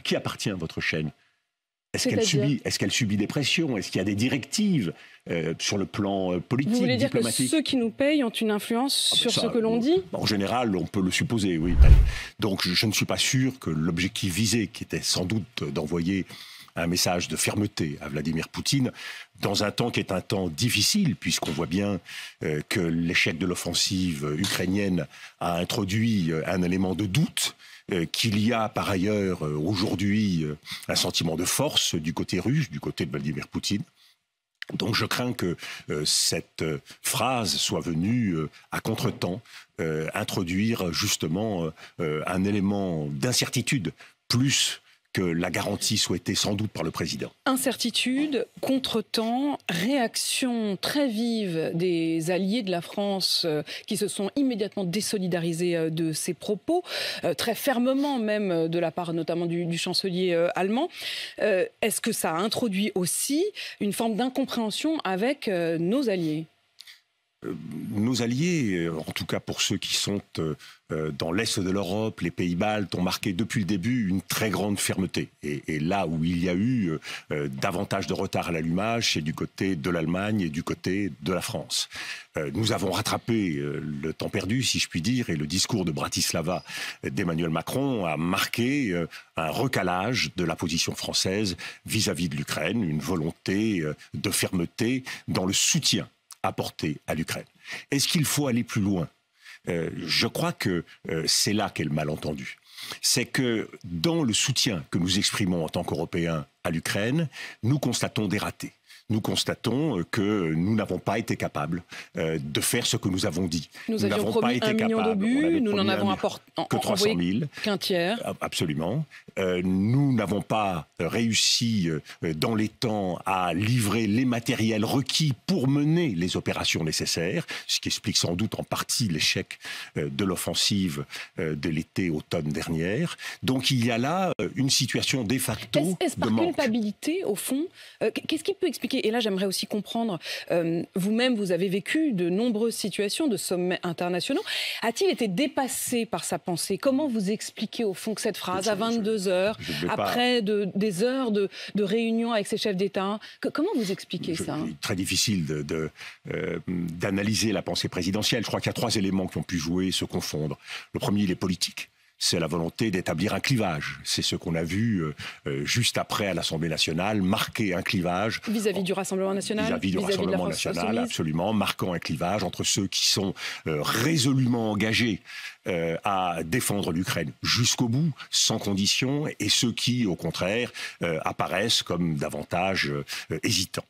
qui appartient votre chaîne est-ce qu'elle subit, est qu'elle subit des pressions Est-ce qu'il y a des directives euh, sur le plan euh, politique, Vous voulez dire que ceux qui nous payent ont une influence ah, ben sur ce que l'on dit En général, on peut le supposer, oui. Donc je, ne suis pas sûr que l'objectif visé, qui était sans doute d'envoyer un message de fermeté à Vladimir Poutine dans un temps qui est un temps difficile, puisqu'on voit bien euh, que l'échec de l'offensive ukrainienne a introduit un élément de doute euh, qu'il y a par ailleurs euh, aujourd'hui euh, un sentiment de force du côté russe, du côté de Vladimir Poutine. Donc je crains que cette phrase soit venue à à contretemps introduire justement un élément d'incertitude plus que la garantie souhaitée sans doute par le président. Incertitude, contretemps, réaction très vive des alliés de la France euh, qui se sont immédiatement désolidarisés euh, de ces propos, euh, très fermement même de la part notamment du, du chancelier allemand. Est-ce que ça a introduit aussi une forme d'incompréhension avec nos alliés euh, nos alliés, euh, en tout cas pour ceux qui sont euh, dans l'Est de l'Europe, les Pays-Baltes, ont marqué depuis le début une très grande fermeté. Et, là où il y a eu davantage de retard à l'allumage, c'est du côté de l'Allemagne et du côté de la France. nous avons rattrapé le temps perdu, si je puis dire, et le discours de Bratislava d'Emmanuel Macron a marqué un recalage de la position française vis à -vis de l'Ukraine, une volonté de fermeté dans le soutien apporter à l'Ukraine. Est-ce qu'il faut aller plus loin euh, Je crois que euh, c'est là qu'est le malentendu. C'est que dans le soutien que nous exprimons en tant qu'Européens à l'Ukraine, nous constatons des ratés nous constatons euh, que nous n'avons pas été capables euh, de faire ce que nous avons dit. Nous n'avons pas été capables. Nous n'en avons apporté que 300 000. tiers. Absolument. Euh, nous n'avons pas réussi dans les temps à livrer les matériels requis pour mener les opérations nécessaires, ce qui explique sans doute en partie l'échec de l'offensive de l'été-automne dernière. Donc il y a là une situation de facto. Est-ce par culpabilité, au fond Qu'est-ce qui peut expliquer et là j'aimerais aussi comprendre, euh, vous-même vous avez vécu de nombreuses situations de sommets internationaux, a-t-il été dépassé par sa pensée Comment vous expliquez au fond que cette phrase à 22 heures, après des heures de, réunion avec ses chefs d'État, hein, comment vous expliquez ça hein Très difficile euh, d'analyser la pensée présidentielle. Je crois qu'il y a trois éléments qui ont pu jouer et se confondre. Le premier, il est politique c'est la volonté d'établir un clivage. C'est ce qu'on a vu euh, euh, juste après à l'Assemblée nationale, marquer un clivage. Vis-à-vis du Rassemblement national Vis-à-vis du Rassemblement national, absolument, marquant un clivage entre ceux qui sont euh, résolument engagés à défendre l'Ukraine jusqu'au bout, sans condition, et ceux qui, au contraire, apparaissent comme davantage hésitants.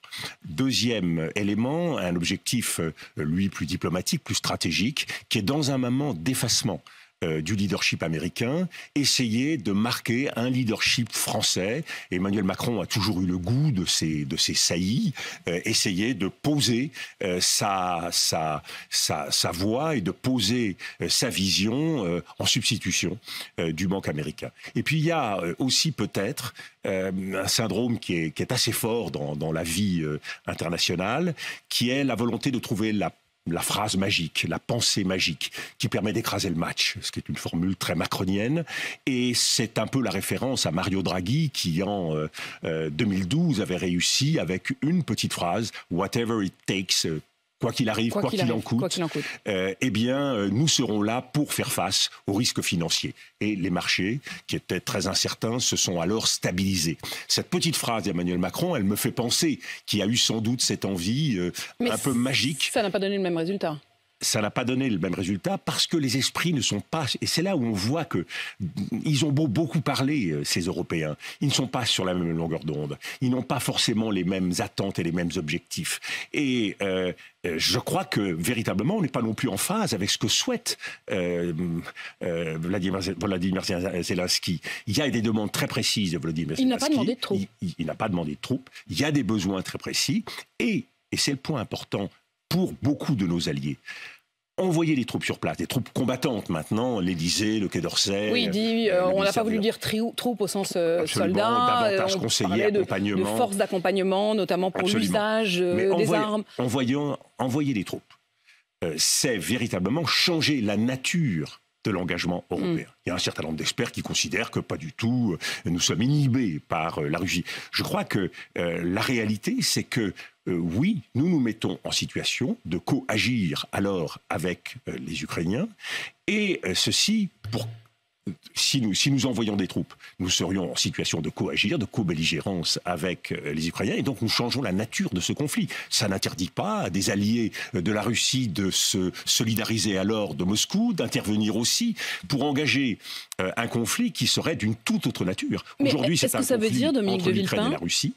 Deuxième élément, un objectif, lui, plus diplomatique, plus stratégique, qui est dans un moment d'effacement euh, du leadership américain, essayer de marquer un leadership français. Emmanuel Macron a toujours eu le goût de ses, de ces saillies, euh, essayer de poser euh, sa, sa, sa, voix et de poser sa vision en substitution du banque américain. Et puis il y a aussi peut-être un syndrome qui est, qui est assez fort dans, dans la vie internationale, qui est la volonté de trouver la la phrase magique, la pensée magique, qui permet d'écraser le match, ce qui est une formule très macronienne. Et c'est un peu la référence à Mario Draghi, qui en 2012 euh, euh, avait réussi avec une petite phrase, Whatever it takes, quoi qu'il arrive, quoi, qu'il en coûte, euh, eh bien, euh, nous serons là pour faire face aux risques financiers. Et les marchés, qui étaient très incertains, se sont alors stabilisés. Cette petite phrase d'Emmanuel Macron, elle me fait penser qu'il a eu sans doute cette envie euh, un peu magique. Ça n'a pas donné le même résultat ça n'a pas donné le même résultat parce que les esprits ne sont pas. Et c'est là où on voit que ils ont beau beaucoup parlé, euh, ces Européens, ils ne sont pas sur la même longueur d'onde. Ils n'ont pas forcément les mêmes attentes et les mêmes objectifs. Et euh, euh, je crois que véritablement, on n'est pas non plus en phase avec ce que souhaite Vladimir, Zelensky. Il y a des demandes très précises de Vladimir il Zelensky. Il n'a pas demandé de troupes. Il, il n'a pas demandé de troupes. Il y a des besoins très précis et et c'est le point important pour beaucoup de nos alliés envoyer les troupes sur place, des troupes combattantes maintenant, l'Elysée, le Quai d'Orsay. Oui, euh, euh, on n'a pas voulu dire troupes au sens euh, soldat, soldats. Davantage accompagnement. De, forces d'accompagnement, notamment pour l'usage des armes. Envoyant, envoyer les troupes, c'est véritablement changer la nature de l'engagement hmm. européen. Il y a un certain nombre d'experts qui considèrent que pas du tout, nous sommes inhibés par la Russie. Je crois que la réalité, c'est que euh, oui, nous nous mettons en situation de coagir alors avec euh, les Ukrainiens, et euh, ceci pour si nous, envoyons des troupes, nous serions en situation de coagir, de co-belligérance avec les Ukrainiens, et donc nous changeons la nature de ce conflit. Ça n'interdit pas à des alliés de la Russie de se solidariser alors de Moscou, d'intervenir aussi pour engager un conflit qui serait d'une toute autre nature. Aujourd'hui, c'est -ce que ça veut dire, de entre la Russie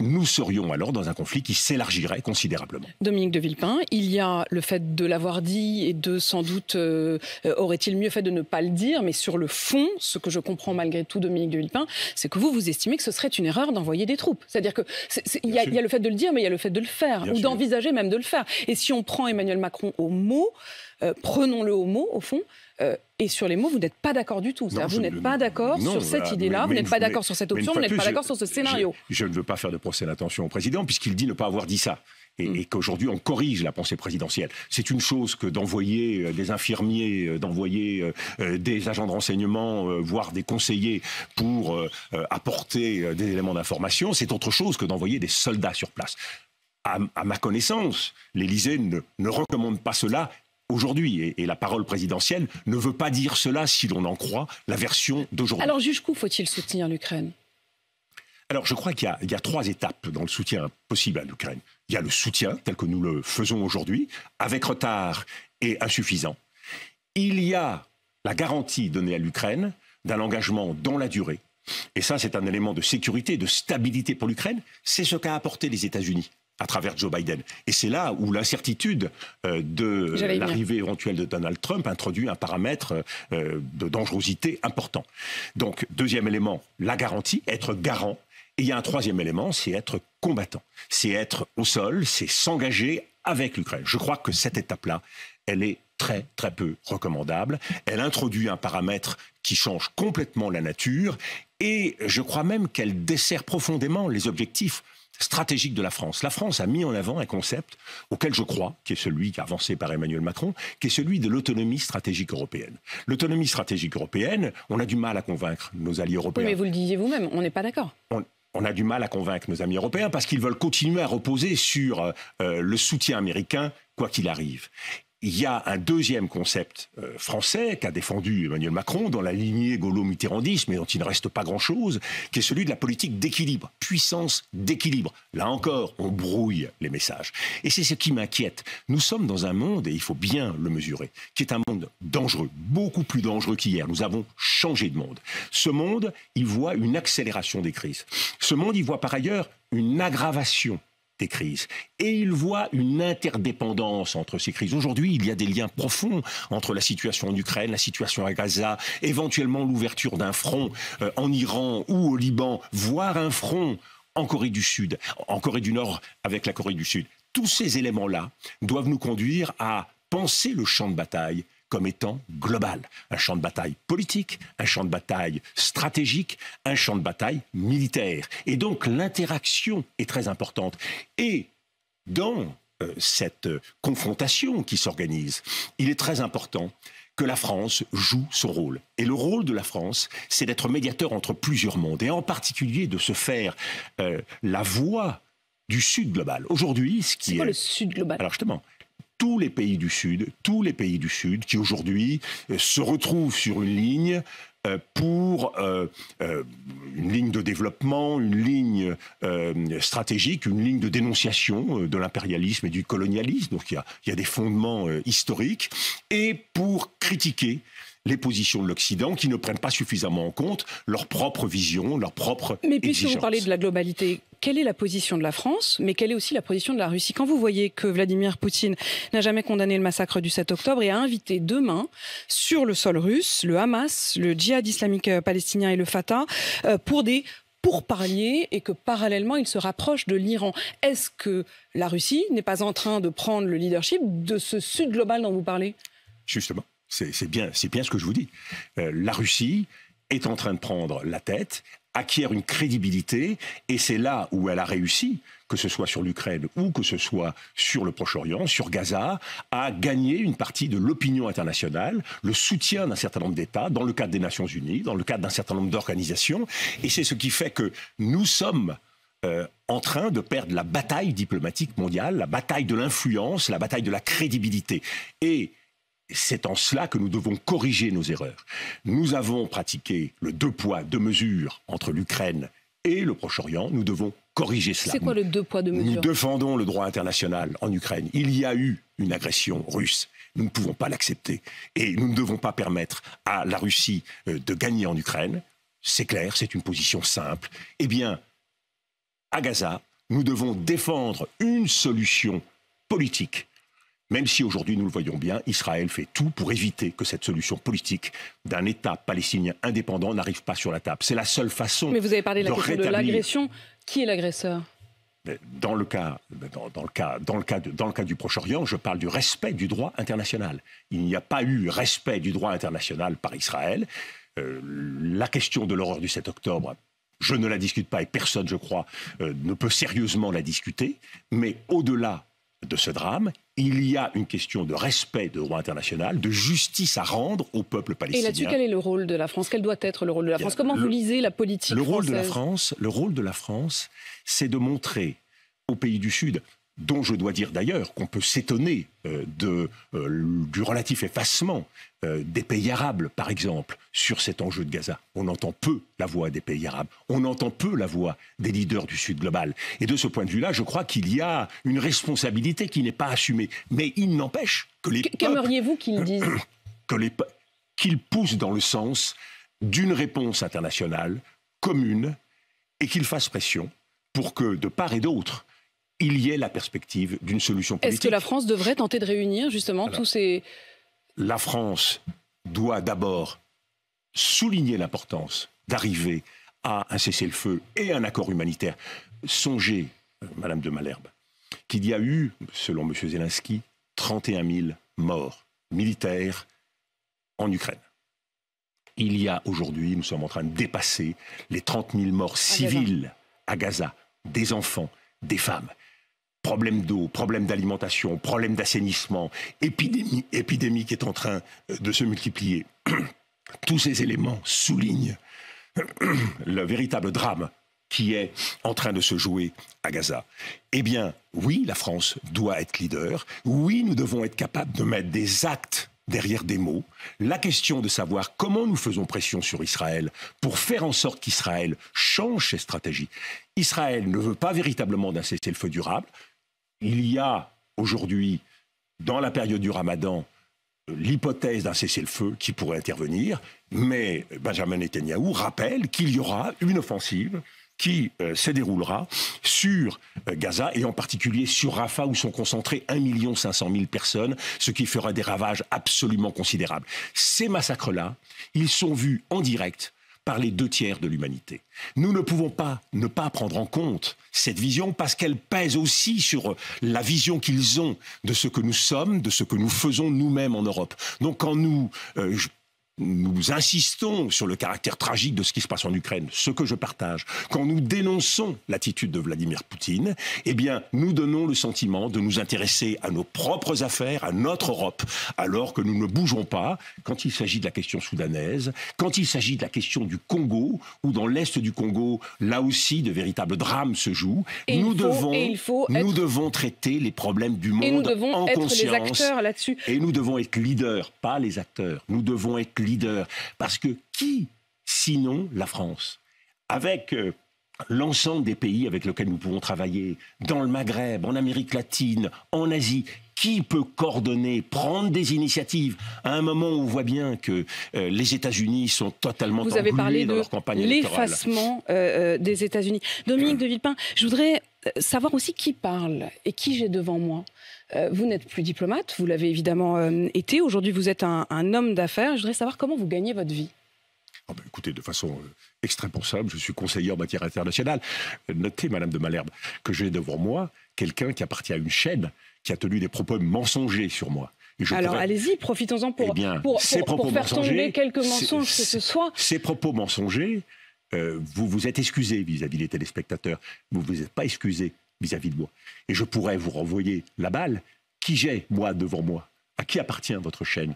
nous serions alors dans un conflit qui s'élargirait considérablement. Dominique de Villepin, il y a le fait de l'avoir dit et de sans doute euh, aurait-il mieux fait de ne pas le dire, mais sur le fond, ce que je comprends malgré tout, Dominique de Villepin, c'est que vous, vous estimez que ce serait une erreur d'envoyer des troupes. C'est-à-dire que il y, a le fait de le dire, mais il y a le fait de le faire, ou d'envisager même de le faire. Et si on prend Emmanuel Macron au mot, euh, prenons-le au mot, au fond. Euh, et sur les mots, vous n'êtes pas d'accord du tout. vous n'êtes pas d'accord sur cette idée-là, vous n'êtes pas d'accord sur cette option, vous n'êtes pas d'accord sur ce scénario. Je, ne veux pas faire de procès d'intention au président, puisqu'il dit ne pas avoir dit ça. Mm. Et, qu'aujourd'hui, on corrige la pensée présidentielle. C'est une chose que d'envoyer euh, des infirmiers, euh, d'envoyer euh, des agents de renseignement, voire des conseillers pour apporter des éléments d'information. C'est autre chose que d'envoyer des soldats sur place. À, ma connaissance, l'Élysée ne, ne, recommande pas cela aujourd'hui. Et, la parole présidentielle ne veut pas dire cela si l'on en croit la version d'aujourd'hui. Alors jusqu'où faut-il soutenir l'Ukraine alors, je crois qu'il y, a trois étapes dans le soutien possible à l'Ukraine. Il y a le soutien tel que nous le faisons aujourd'hui, avec retard et insuffisant. Il y a la garantie donnée à l'Ukraine d'un engagement dans la durée. Et ça, c'est un élément de sécurité, de stabilité pour l'Ukraine. C'est ce qu'a apporté les États-Unis à travers Joe Biden. Et c'est là où l'incertitude euh, de l'arrivée éventuelle de Donald Trump introduit un paramètre euh, de dangerosité important. Donc, deuxième élément, la garantie, être garant. Et il y a un troisième élément, c'est être combattant. C'est être au sol, c'est s'engager avec l'Ukraine. Je crois que cette étape-là, elle est très très peu recommandable. Elle introduit un paramètre qui change complètement la nature et je crois même qu'elle dessert profondément les objectifs stratégique de la France. La France a mis en avant un concept auquel je crois, qui est celui avancé par Emmanuel Macron, qui est celui de l'autonomie stratégique européenne. L'autonomie stratégique européenne, on a du mal à convaincre nos alliés européens. Oui, mais vous le disiez vous-même, on n'est pas d'accord. On a du mal à convaincre nos amis européens parce qu'ils veulent continuer à reposer sur euh, euh, le soutien américain, quoi qu'il arrive il y a un deuxième concept euh, français qu'a défendu Emmanuel Macron dans la lignée golo mitterrandiste mais dont il ne reste pas grand-chose, qui est celui de la politique d'équilibre, puissance d'équilibre. Là encore, on brouille les messages. Et c'est ce qui m'inquiète. Nous sommes dans un monde, et il faut bien le mesurer, qui est un monde dangereux, beaucoup plus dangereux qu'hier. Nous avons changé de monde. Ce monde, il voit une accélération des crises. Ce monde, il voit par ailleurs une aggravation crises. Et il voit une interdépendance entre ces crises. Aujourd'hui, il y a des liens profonds entre la situation en Ukraine, la situation à Gaza, éventuellement l'ouverture d'un front euh, en Iran ou au Liban, voire un front en Corée du Sud, en Corée du Nord avec la Corée du Sud. Tous ces éléments-là doivent nous conduire à penser le champ de bataille comme étant global. Un champ de bataille politique, un champ de bataille stratégique, un champ de bataille militaire. Et donc l'interaction est très importante. Et dans euh, cette confrontation qui s'organise, il est très important que la France joue son rôle. Et le rôle de la France, c'est d'être médiateur entre plusieurs mondes, et en particulier de se faire euh, la voix du Sud global. Aujourd'hui, ce qui est... Quoi, le Sud global Alors justement, tous les pays du Sud, tous les pays du Sud qui aujourd'hui euh, se retrouvent sur une ligne euh, pour euh, une ligne de développement, une ligne stratégique, une ligne de dénonciation de l'impérialisme et du colonialisme. Donc il y il y a des fondements historiques et pour critiquer les positions de l'Occident qui ne prennent pas suffisamment en compte leur propre vision, leur propre. Mais puisque vous parlez de la globalité, quelle est la position de la France, mais quelle est aussi la position de la Russie Quand vous voyez que Vladimir Poutine n'a jamais condamné le massacre du 7 octobre et a invité demain sur le sol russe le Hamas, le djihad islamique euh, palestinien et le Fatah euh, pour des pourparlers et que parallèlement il se rapproche de l'Iran. Est-ce que la Russie n'est pas en train de prendre le leadership de ce Sud global dont vous parlez Justement. C'est bien, bien ce que je vous dis. Euh, la Russie est en train de prendre la tête, acquiert une crédibilité, et c'est là où elle a réussi, que ce soit sur l'Ukraine ou que ce soit sur le Proche-Orient, sur Gaza, à gagner une partie de l'opinion internationale, le soutien d'un certain nombre d'États, dans le cadre des Nations Unies, dans le cadre d'un certain nombre d'organisations, et c'est ce qui fait que nous sommes... Euh, en train de perdre la bataille diplomatique mondiale, la bataille de l'influence, la bataille de la crédibilité. Et c'est en cela que nous devons corriger nos erreurs. Nous avons pratiqué le deux poids, deux mesures entre l'Ukraine et le Proche-Orient. Nous devons corriger cela. C'est quoi le deux poids, deux mesures Nous défendons le droit international en Ukraine. Il y a eu une agression russe. Nous ne pouvons pas l'accepter. Et nous ne devons pas permettre à la Russie euh, de gagner en Ukraine. C'est clair, c'est une position simple. Eh bien, à Gaza, nous devons défendre une solution politique même si aujourd'hui nous le voyons bien, Israël fait tout pour éviter que cette solution politique d'un État palestinien indépendant n'arrive pas sur la table. C'est la seule façon. Mais vous avez parlé de la question de l'agression. Qui est l'agresseur dans le cas, dans, le cas, dans le cas, dans le cas du Proche-Orient, je parle du respect du droit international. Il n'y a pas eu respect du droit international par Israël. Euh, la question de l'horreur du 7 octobre, je ne la discute pas et personne, je crois, euh, ne peut sérieusement la discuter. Mais au-delà de ce drame, il y a une question de respect de droit international, de justice à rendre au peuple palestinien. Et là-dessus, quel est le rôle de la France Quel doit être le rôle de la France Comment vous lisez la politique le rôle de la France, Le rôle de la France, c'est de montrer aux pays du Sud, dont je dois dire d'ailleurs qu'on peut s'étonner euh, euh, du relatif effacement euh, des pays arabes, par exemple, sur cet enjeu de Gaza. On entend peu la voix des pays arabes, on entend peu la voix des leaders du Sud global. Et de ce point de vue-là, je crois qu'il y a une responsabilité qui n'est pas assumée. Mais il n'empêche que les... Qu'aimeriez-vous qu'ils disent Qu'ils poussent dans le sens d'une réponse internationale commune et qu'ils fassent pression pour que, de part et d'autre, il y ait la perspective d'une solution politique. Est-ce que la France devrait tenter de réunir justement tous ces... La France doit d'abord souligner l'importance d'arriver à un cessez-le-feu et un accord humanitaire. Songez, euh, Madame de Malherbe, qu'il y a eu, selon M. Zelensky, 31 000 morts militaires en Ukraine. Il y a aujourd'hui, nous sommes en train de dépasser les 30 000 morts civiles à Gaza des enfants, des femmes problème d'eau, problème d'alimentation, problème d'assainissement, épidémie, épidémie qui est en train euh, de se multiplier. Tous ces éléments soulignent le véritable drame qui est en train de se jouer à Gaza. Eh bien, oui, la France doit être leader. Oui, nous devons être capables de mettre des actes derrière des mots. La question de savoir comment nous faisons pression sur Israël pour faire en sorte qu'Israël change ses stratégies. Israël ne veut pas véritablement d'un cessez-le-feu durable. Il y a aujourd'hui, dans la période du ramadan, euh, l'hypothèse d'un cessez-le-feu qui pourrait intervenir, mais Benjamin Netanyahu rappelle qu'il y aura une offensive qui euh, se déroulera sur euh, Gaza et en particulier sur Rafah où sont concentrées 1 500 000 personnes, ce qui fera des ravages absolument considérables. Ces massacres-là, ils sont vus en direct par les deux tiers de l'humanité. Nous ne pouvons pas ne pas prendre en compte cette vision parce qu'elle pèse aussi sur la vision qu'ils ont de ce que nous sommes, de ce que nous faisons nous-mêmes en Europe. Donc quand nous euh, nous insistons sur le caractère tragique de ce qui se passe en Ukraine, ce que je partage, quand nous dénonçons l'attitude de Vladimir Poutine, eh bien, nous donnons le sentiment de nous intéresser à nos propres affaires, à notre Europe, alors que nous ne bougeons pas quand il s'agit de la question soudanaise, quand il s'agit de la question du Congo, où dans l'Est du Congo, là aussi, de véritables drames se jouent. nous, devons, nous devons traiter les problèmes du monde et nous devons en être conscience. Les acteurs Et nous devons être leaders, pas les acteurs. Nous devons être leader. Parce que qui, sinon la France, avec euh, l'ensemble des pays avec lesquels nous pouvons travailler, dans le Maghreb, en Amérique latine, en Asie, qui peut coordonner, prendre des initiatives à un moment où on voit bien que euh, les États-Unis sont totalement Vous avez parlé dans de leur campagne électorale. L'effacement euh, des États-Unis. Dominique de Villepin, je voudrais euh, savoir aussi qui parle et qui j'ai devant moi. Euh, vous n'êtes plus diplomate, vous l'avez évidemment euh, été. Aujourd'hui, vous êtes un, homme d'affaires. Je voudrais savoir comment vous gagnez votre vie. Ah ben, écoutez, de façon extrêmement simple, je suis conseiller en matière internationale. Notez, Madame de Malherbe, que j'ai devant moi quelqu'un qui appartient à une chaîne qui a tenu des propos mensongers sur moi. Alors allez-y, profitons-en pour, eh faire tomber quelques mensonges que ce soit. Ces propos mensongers, euh, vous vous êtes excusé vis-à-vis des téléspectateurs, vous ne vous êtes pas excusé vis-à-vis de moi. Et je pourrais vous renvoyer la balle. Qui j'ai, moi, devant moi À qui appartient votre chaîne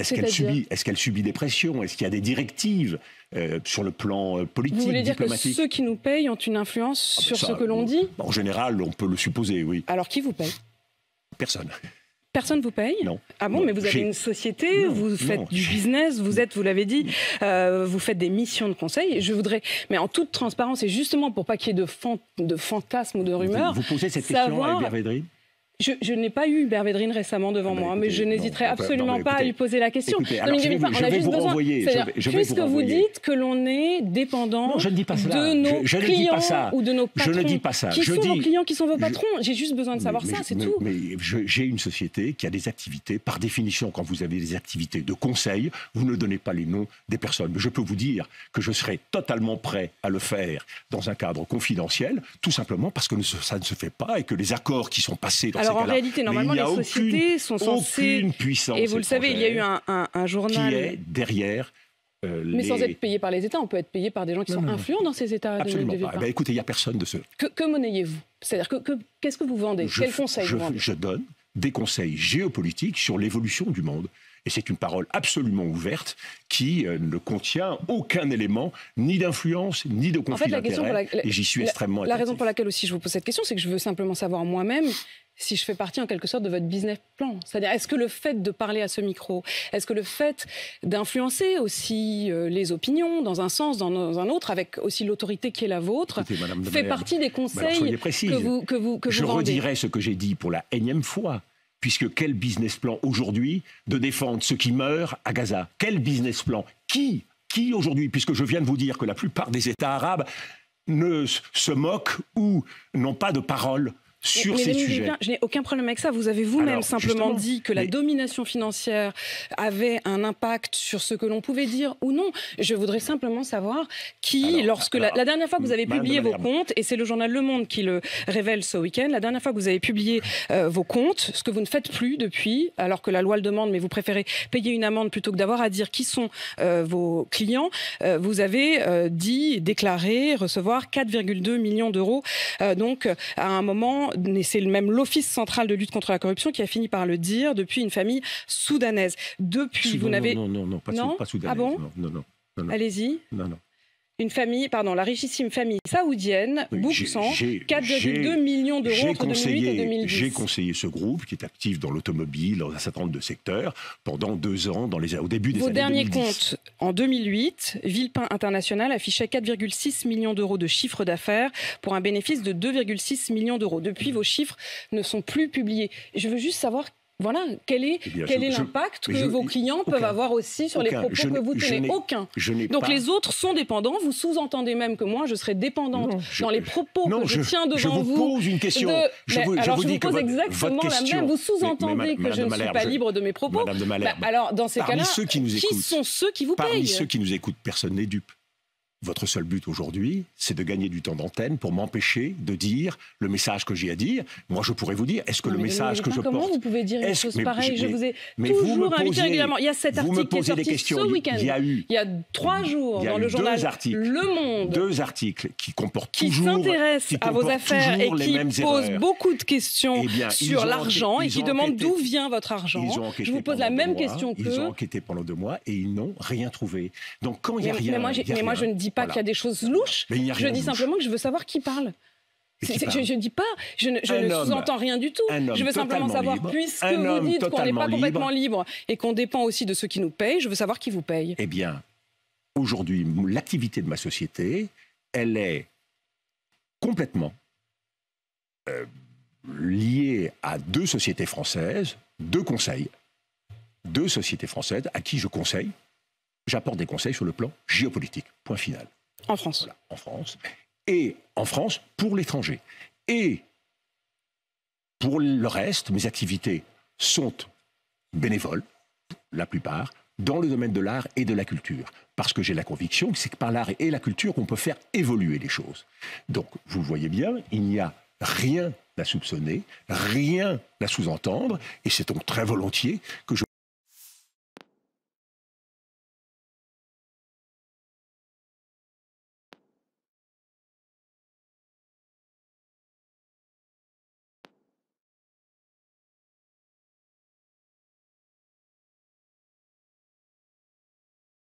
est-ce qu'elle subit, est ce qu'elle subit des pressions Est-ce qu'il y a des directives euh, sur le plan euh, politique, Vous voulez dire que ceux qui nous payent ont une influence ah ben sur ce que l'on dit En général, on peut le supposer, oui. Alors qui vous paye Personne. Personne ne vous paye Non. Ah bon, mais vous avez une société, vous faites du business, vous êtes, vous l'avez dit, euh, vous faites des missions de conseil. Je voudrais, mais en toute transparence, et justement pour pas qu'il y ait de, de fantasmes ou de rumeurs. Vous, posez cette question à je, n'ai pas eu Hubert récemment devant ah bah moi, mais je n'hésiterai absolument pas à lui poser la question. vous besoin. renvoyer. puisque vous, dites que l'on est dépendant je dis pas de nos clients ou de nos patrons. Je ne dis pas ça. Qui sont dis, clients, qui sont vos patrons J'ai juste besoin de savoir ça, c'est tout. Mais j'ai une société qui a des activités. Par définition, quand vous avez des activités de conseil, vous ne donnez pas les noms des personnes. Mais je peux vous dire que je serai totalement prêt à le faire dans un cadre confidentiel, tout simplement parce que ça ne se fait pas et que les accords qui sont passés dans alors en réalité, normalement, les sociétés sont censées. puissance. Et vous le savez, il y a eu un, un, journal. Qui est derrière. Euh, mais sans être payé par les États, on peut être payé par des gens qui sont influents dans ces États. Absolument de, pas. Eh ben, écoutez, il n'y a personne de ce. Que, que monnayez-vous C'est-à-dire, qu'est-ce que, vous vendez Quels conseils vous vendez je donne des conseils géopolitiques sur l'évolution du monde. Et c'est une parole absolument ouverte qui euh, ne contient aucun élément ni d'influence ni de conflit en et j'y suis extrêmement attentif. La raison pour laquelle aussi je vous pose cette question, c'est que je veux simplement savoir moi-même si je fais partie en quelque sorte de votre business plan. C'est-à-dire, est-ce que le fait de parler à ce micro, est-ce que le fait d'influencer aussi euh, les opinions dans un sens, dans, un autre, avec aussi l'autorité qui est la vôtre, fait partie des conseils que vous, que vous, que je vous rendez Je redirai ce que j'ai dit pour la énième fois puisque quel business plan aujourd'hui de défendre ceux qui meurent à Gaza Quel business plan Qui Qui aujourd'hui Puisque je viens de vous dire que la plupart des États arabes ne se moquent ou n'ont pas de parole sur ces je n'ai aucun problème avec ça. Vous avez vous-même simplement dit que la domination financière avait un impact sur ce que l'on pouvait dire ou non. Je voudrais simplement savoir qui, lorsque la, dernière fois que vous avez publié vos comptes, et c'est le journal Le Monde qui le révèle ce week-end, la dernière fois que vous avez publié euh, vos comptes, ce que vous ne faites plus depuis, alors que la loi le demande, mais vous préférez payer une amende plutôt que d'avoir à dire qui sont euh, vos clients, euh, vous avez dit, déclaré recevoir 4,2 millions d'euros, donc à un moment c'est même l'Office central de lutte contre la corruption qui a fini par le dire, depuis une famille soudanaise. Depuis, vous n'avez... Non, non, non, pas, soudanaise. Ah bon Allez-y une famille, pardon, la richissime famille saoudienne, oui, 4,2 millions d'euros entre 2008 et 2010. J'ai conseillé ce groupe qui est actif dans l'automobile, dans un certain nombre de secteurs, pendant deux ans, dans les, au début des années Vos derniers comptes, en 2008, Villepin International affichait 4,6 millions d'euros de chiffre d'affaires pour un bénéfice de 2,6 millions d'euros. Depuis, vos chiffres ne sont plus publiés. Je veux juste savoir voilà, quel est, eh quel est l'impact que vos clients peuvent avoir aussi sur les propos que vous tenez Aucun. Donc les autres sont dépendants. Vous sous-entendez même que moi, je serai dépendante dans les propos que je, tiens devant vous. Je vous pose une question. Je, vous, je vous, vous pose exactement la même. Vous sous-entendez que je ne suis pas libre de mes propos. Madame de alors dans ces cas-là, qui, sont ceux qui vous payent Parmi ceux qui nous écoutent, personne n'est dupe votre seul but aujourd'hui, c'est de gagner du temps d'antenne pour m'empêcher de dire le message que j'ai à dire. Moi, je pourrais vous dire, est-ce que le message que je comment porte... Comment vous pouvez dire une chose pareille Je vous ai toujours invité régulièrement. Il y a cet article qui est sorti ce week-end. Il y a eu... Il y a trois jours dans le journal Le Monde. Deux articles qui comportent toujours... Qui s'intéressent à vos affaires et qui posent beaucoup de questions eh sur l'argent et qui demandent d'où vient votre argent. Je vous pose la même question qu'eux. Ils ont enquêté pendant deux mois et ils n'ont rien trouvé. Donc, quand il n'y a rien... Mais moi, je ne dis pas qu'il y a des choses louches. je dis simplement que je veux savoir qui parle. Je, ne dis pas, je ne, sous-entends rien du tout. Je veux simplement savoir, puisque vous dites qu'on n'est pas complètement libre. et qu'on dépend aussi de ceux qui nous payent, je veux savoir qui vous paye. Eh bien, aujourd'hui, l'activité de ma société, elle est complètement euh, liée à deux sociétés françaises, deux conseils, deux sociétés françaises à qui je conseille J'apporte des conseils sur le plan géopolitique. Point final. En France. en France. Et en France, pour l'étranger. Et pour le reste, mes activités sont bénévoles, la plupart, dans le domaine de l'art et de la culture. Parce que j'ai la conviction que c'est que par l'art et la culture qu'on peut faire évoluer les choses. Donc, vous voyez bien, il n'y a rien à soupçonner, rien à sous-entendre, et c'est donc très volontiers que je